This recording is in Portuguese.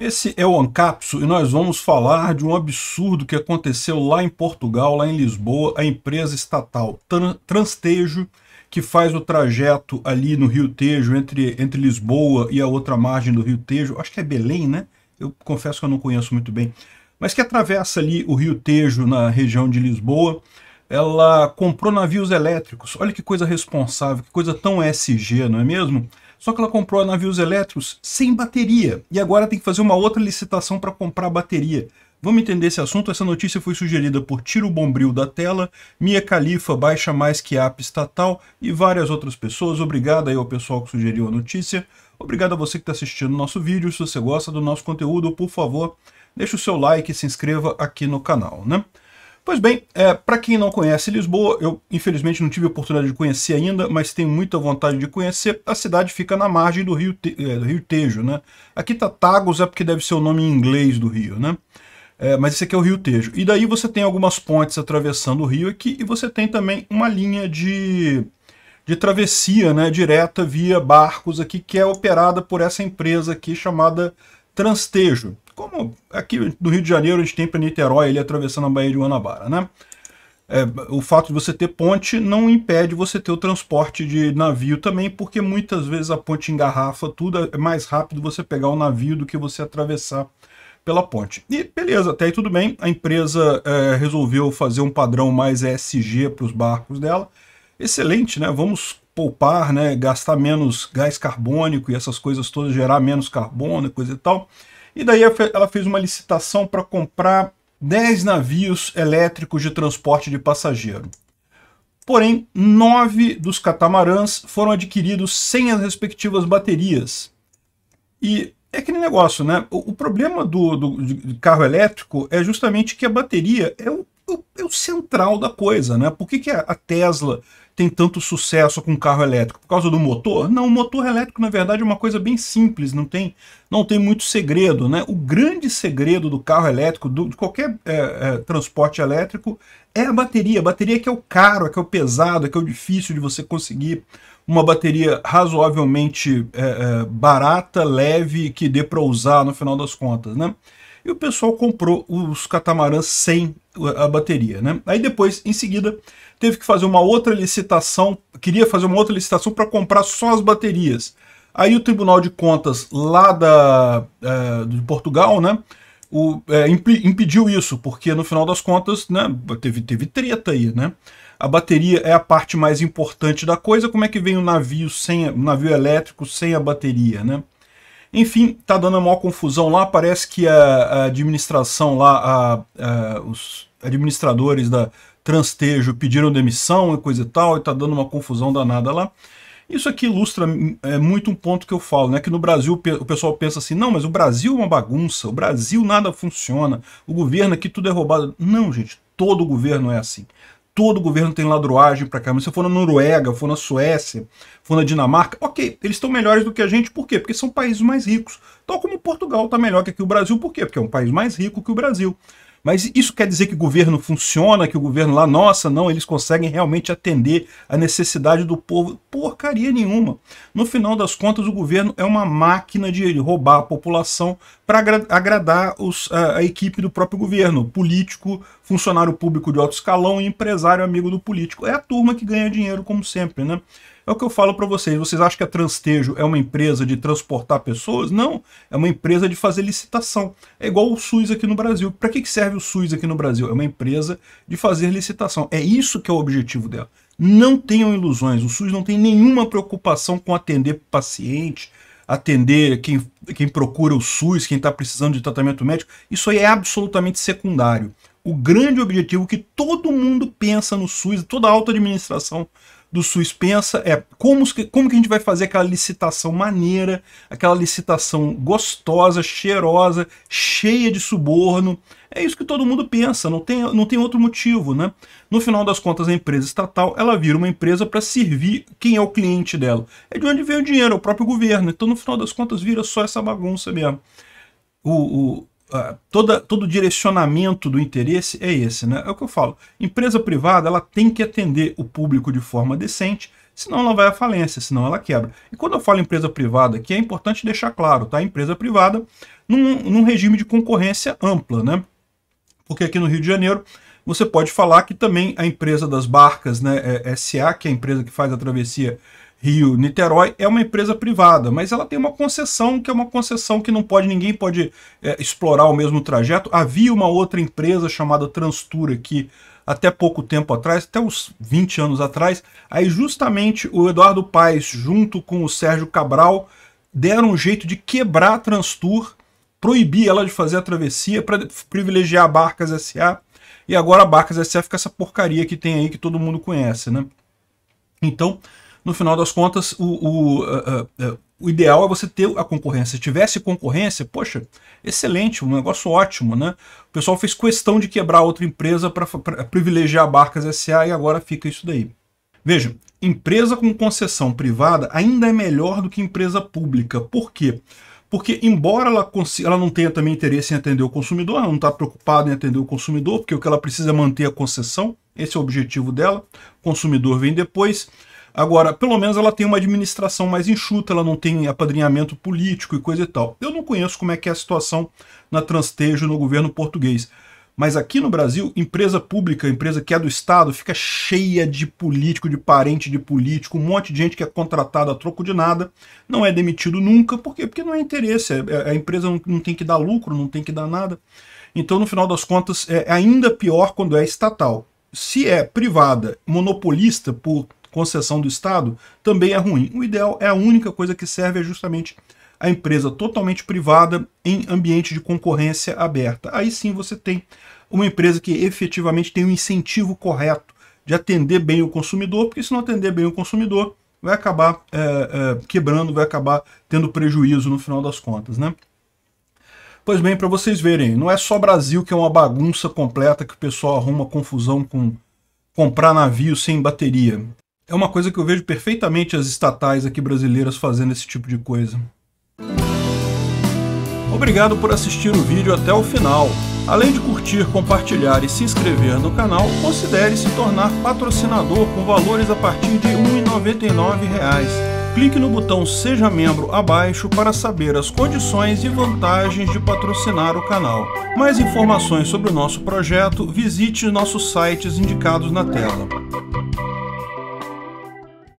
Esse é o Ancapso e nós vamos falar de um absurdo que aconteceu lá em Portugal, lá em Lisboa, a empresa estatal Transtejo, que faz o trajeto ali no Rio Tejo, entre, entre Lisboa e a outra margem do Rio Tejo, acho que é Belém, né? Eu confesso que eu não conheço muito bem, mas que atravessa ali o Rio Tejo na região de Lisboa, ela comprou navios elétricos. Olha que coisa responsável, que coisa tão SG, não é mesmo? Só que ela comprou navios elétricos sem bateria e agora tem que fazer uma outra licitação para comprar bateria. Vamos entender esse assunto. Essa notícia foi sugerida por Tiro Bombril da tela, Mia Califa baixa mais que app estatal e várias outras pessoas. Obrigado aí ao pessoal que sugeriu a notícia. Obrigado a você que está assistindo o nosso vídeo. Se você gosta do nosso conteúdo, por favor, deixe o seu like e se inscreva aqui no canal, né? Pois bem, é, para quem não conhece Lisboa, eu infelizmente não tive a oportunidade de conhecer ainda, mas tenho muita vontade de conhecer. A cidade fica na margem do Rio, Te é, do Rio Tejo, né? Aqui tá Tagus é porque deve ser o nome em inglês do rio, né? É, mas esse aqui é o Rio Tejo. E daí você tem algumas pontes atravessando o rio aqui e você tem também uma linha de, de travessia né, direta via barcos aqui, que é operada por essa empresa aqui chamada Transtejo como aqui no Rio de Janeiro a gente tem para Niterói, ele atravessando a Baía de Guanabara, né? É, o fato de você ter ponte não impede você ter o transporte de navio também, porque muitas vezes a ponte engarrafa tudo, é mais rápido você pegar o navio do que você atravessar pela ponte. E beleza, até aí tudo bem, a empresa é, resolveu fazer um padrão mais ESG para os barcos dela, excelente, né? Vamos poupar, né? gastar menos gás carbônico e essas coisas todas, gerar menos carbono e coisa e tal. E daí ela fez uma licitação para comprar 10 navios elétricos de transporte de passageiro. Porém, nove dos catamarãs foram adquiridos sem as respectivas baterias. E é aquele negócio, né? O, o problema do, do, carro elétrico é justamente que a bateria é o, é o, é o central da coisa, né? Por que, que a Tesla tem tanto sucesso com carro elétrico? Por causa do motor? Não, o motor elétrico, na verdade, é uma coisa bem simples, não tem, não tem muito segredo. Né? O grande segredo do carro elétrico, do, de qualquer é, é, transporte elétrico, é a bateria. A bateria é que é o caro, é que é o pesado, é que é o difícil de você conseguir uma bateria razoavelmente é, é barata, leve, que dê para usar no final das contas. Né? e o pessoal comprou os catamarãs sem a bateria, né? Aí depois, em seguida, teve que fazer uma outra licitação, queria fazer uma outra licitação para comprar só as baterias. Aí o Tribunal de Contas lá da, é, de Portugal, né, o, é, impediu isso, porque no final das contas, né, teve, teve treta aí, né? A bateria é a parte mais importante da coisa, como é que vem um navio sem um navio elétrico sem a bateria, né? Enfim, tá dando a maior confusão lá, parece que a, a administração lá, a, a, os administradores da, transtejo, pediram demissão e coisa e tal, e tá dando uma confusão danada lá. Isso aqui ilustra é, muito um ponto que eu falo, né? Que no Brasil o pessoal pensa assim, não, mas o Brasil é uma bagunça, o Brasil nada funciona, o governo aqui tudo é roubado. Não, gente, todo governo é assim. Todo governo tem ladroagem para cá. Mas se for na Noruega, for na Suécia, for na Dinamarca, ok, eles estão melhores do que a gente, por quê? Porque são países mais ricos. Tal como Portugal está melhor que aqui o Brasil, por quê? Porque é um país mais rico que o Brasil. Mas isso quer dizer que o governo funciona, que o governo lá, nossa, não, eles conseguem realmente atender a necessidade do povo? Porcaria nenhuma. No final das contas, o governo é uma máquina de roubar a população para agradar os, a, a equipe do próprio governo, político, funcionário público de alto escalão e empresário amigo do político. É a turma que ganha dinheiro, como sempre, né? É o que eu falo para vocês. Vocês acham que a Transtejo é uma empresa de transportar pessoas? Não. É uma empresa de fazer licitação. É igual o SUS aqui no Brasil. Para que serve o SUS aqui no Brasil? É uma empresa de fazer licitação. É isso que é o objetivo dela. Não tenham ilusões. O SUS não tem nenhuma preocupação com atender paciente, atender quem, quem procura o SUS, quem está precisando de tratamento médico. Isso aí é absolutamente secundário o grande objetivo que todo mundo pensa no SUS, toda a alta administração do SUS pensa é como, como que a gente vai fazer aquela licitação maneira, aquela licitação gostosa, cheirosa, cheia de suborno. É isso que todo mundo pensa, não tem, não tem outro motivo, né? No final das contas, a empresa estatal, ela vira uma empresa para servir quem é o cliente dela. É de onde vem o dinheiro, é o próprio governo. Então, no final das contas, vira só essa bagunça mesmo. O, o, ah, toda, todo direcionamento do interesse é esse, né? É o que eu falo. Empresa privada ela tem que atender o público de forma decente, senão ela vai à falência, senão ela quebra. E quando eu falo empresa privada, aqui é importante deixar claro, tá? Empresa privada num, num regime de concorrência ampla, né? Porque aqui no Rio de Janeiro você pode falar que também a empresa das barcas, né, é, é SA, que é a empresa que faz a travessia Rio Niterói é uma empresa privada, mas ela tem uma concessão que é uma concessão que não pode ninguém pode é, explorar o mesmo trajeto. Havia uma outra empresa chamada TransTur aqui até pouco tempo atrás, até uns 20 anos atrás, aí justamente o Eduardo Paes junto com o Sérgio Cabral deram um jeito de quebrar a Transtur, proibir ela de fazer a travessia para privilegiar a Barcas SA. E agora a Barcas SA fica essa porcaria que tem aí que todo mundo conhece, né? Então, no final das contas, o, o, o ideal é você ter a concorrência. Se tivesse concorrência, poxa, excelente, um negócio ótimo, né? O pessoal fez questão de quebrar outra empresa para privilegiar Barcas SA e agora fica isso daí. Veja, empresa com concessão privada ainda é melhor do que empresa pública. Por quê? Porque, embora ela, consiga, ela não tenha também interesse em atender o consumidor, ela não está preocupada em atender o consumidor, porque o que ela precisa é manter a concessão, esse é o objetivo dela. O consumidor vem depois. Agora, pelo menos ela tem uma administração mais enxuta, ela não tem apadrinhamento político e coisa e tal. Eu não conheço como é que é a situação na Transtejo no governo português. Mas aqui no Brasil, empresa pública, empresa que é do Estado, fica cheia de político, de parente de político, um monte de gente que é contratada a troco de nada, não é demitido nunca, por quê? Porque não é interesse, é, é, a empresa não tem que dar lucro, não tem que dar nada. Então, no final das contas, é ainda pior quando é estatal. Se é privada, monopolista por concessão do Estado, também é ruim. O ideal é a única coisa que serve é justamente a empresa totalmente privada em ambiente de concorrência aberta. Aí sim você tem uma empresa que efetivamente tem um incentivo correto de atender bem o consumidor, porque se não atender bem o consumidor, vai acabar é, é, quebrando, vai acabar tendo prejuízo no final das contas, né? Pois bem, para vocês verem, não é só Brasil que é uma bagunça completa que o pessoal arruma confusão com comprar navio sem bateria. É uma coisa que eu vejo perfeitamente as estatais aqui brasileiras fazendo esse tipo de coisa. Obrigado por assistir o vídeo até o final. Além de curtir, compartilhar e se inscrever no canal, considere se tornar patrocinador com valores a partir de R$ 1,99 clique no botão Seja Membro abaixo para saber as condições e vantagens de patrocinar o canal. Mais informações sobre o nosso projeto, visite nossos sites indicados na tela.